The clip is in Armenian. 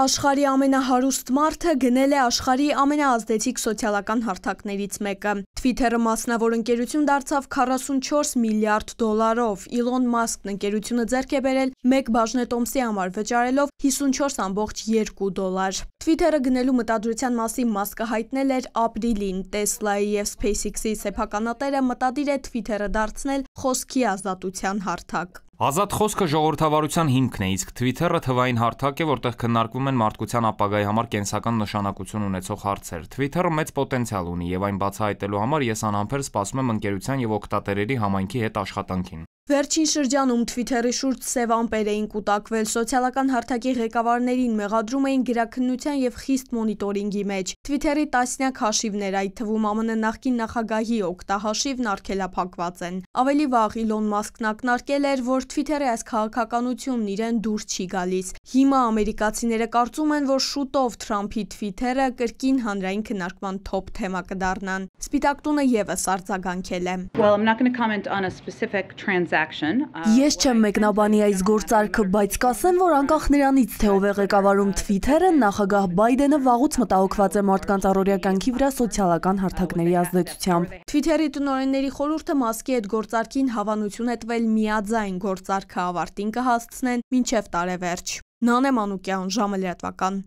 Աշխարի ամենահարուստ մարդը գնել է աշխարի ամենաազդեցիկ սոցիալական հարթակներից մեկը։ Թվիթերը մասնավոր ընկերություն դարձավ 44 միլիարդ դոլարով։ Իլոն Մասկն ընկերությունը ձեռք է բերել մեկ բաժնետոմսի համար վճարելով 54,2 դոլար։ Twitter-ը գնելու մտադրության մասին մասկը հայտնել էր ապրիլին։ Tesla-ի եւ SpaceX-ի սեփականատերը մտադիր է Twitter-ը դարձնել խոսքի ազատության հարթակ։ Ազատ խոսքը ժողովրդավարության հիմքն է, իսկ Twitter-ը թվային հարթակ է, որտեղ քննարկվում են մարդկության ապագայի համար կենսական նշանակություն ունեցող հարցեր։ Twitter-ը մեծ պոտենցիալ ունի, եւ այն բացահայտելու համար ես անհամբեր սպասում եմ ընկերության եւ օկտատերերի համայնքի հետ աշխատանքին։ Վերջին շրջանում թվիթերի շուրջ սև ամպեր էին կուտակվել, սոցիալական հարթակի ղեկավարներին մեղադրում էին գրակնության և խիստ մոնիտորինգի մեջ։ թվիթերի տասնյակ հաշիվներ այդ թվում ԱՄՆ նախկին նախագահի օգտահաշիվն արգելափակված են։ Ավելի վաղ Իլոն Մասկն ակնարկել էր, որ թվիթերի այս քաղաքականությունն իրեն դուր չի գալիս։ Հիմա ամերիկացիները կարծում են, որ շուտով Թրամփի թվիթերը կրկին հանրային քննարկման թոփ թեմա կդառնան։ Սպիտակ տունը եւս արձագանքել է։ Well, I'm not going to comment on a specific trans Uh, Ես չեմ մեկնաբանի այս գործարքը, բայց կասեմ, որ անկախ նրանից, թե ով է ղեկավարում Twitter-ը, նախագահ Բայդենը վաղուց մտահոգված է մարդկանց առօրյա կյանքի վրա սոցիալական հարթակների ազդեցությամբ։ Twitter-ի տնօրենների խորհուրդը մասկի այդ գործարքին հավանություն է տվել միաձայն գործարքը ավարտին կհասցնեն մինչև տարեվերջ։ Նանե Մանուկյան, ժամը լրատվական։